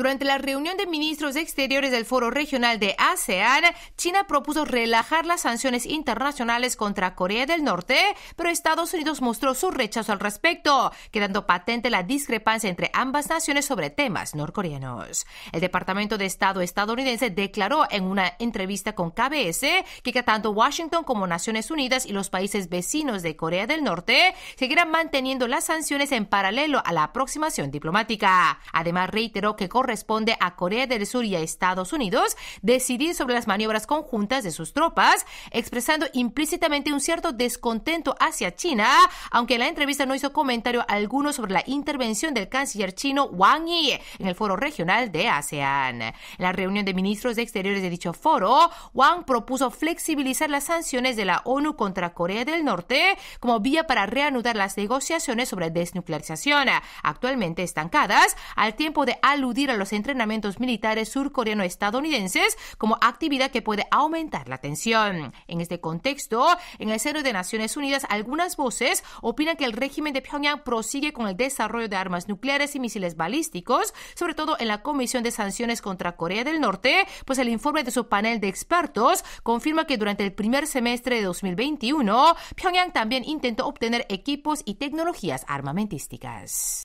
Durante la reunión de ministros de exteriores del Foro Regional de ASEAN, China propuso relajar las sanciones internacionales contra Corea del Norte, pero Estados Unidos mostró su rechazo al respecto, quedando patente la discrepancia entre ambas naciones sobre temas norcoreanos. El Departamento de Estado estadounidense declaró en una entrevista con KBS que tanto Washington como Naciones Unidas y los países vecinos de Corea del Norte seguirán manteniendo las sanciones en paralelo a la aproximación diplomática. Además, reiteró que corre responde a Corea del Sur y a Estados Unidos decidir sobre las maniobras conjuntas de sus tropas, expresando implícitamente un cierto descontento hacia China, aunque la entrevista no hizo comentario alguno sobre la intervención del canciller chino Wang Yi en el foro regional de ASEAN. En la reunión de ministros de Exteriores de dicho foro, Wang propuso flexibilizar las sanciones de la ONU contra Corea del Norte como vía para reanudar las negociaciones sobre desnuclearización, actualmente estancadas, al tiempo de aludir a los entrenamientos militares surcoreano-estadounidenses como actividad que puede aumentar la tensión. En este contexto, en el seno de Naciones Unidas, algunas voces opinan que el régimen de Pyongyang prosigue con el desarrollo de armas nucleares y misiles balísticos, sobre todo en la Comisión de Sanciones contra Corea del Norte, pues el informe de su panel de expertos confirma que durante el primer semestre de 2021, Pyongyang también intentó obtener equipos y tecnologías armamentísticas.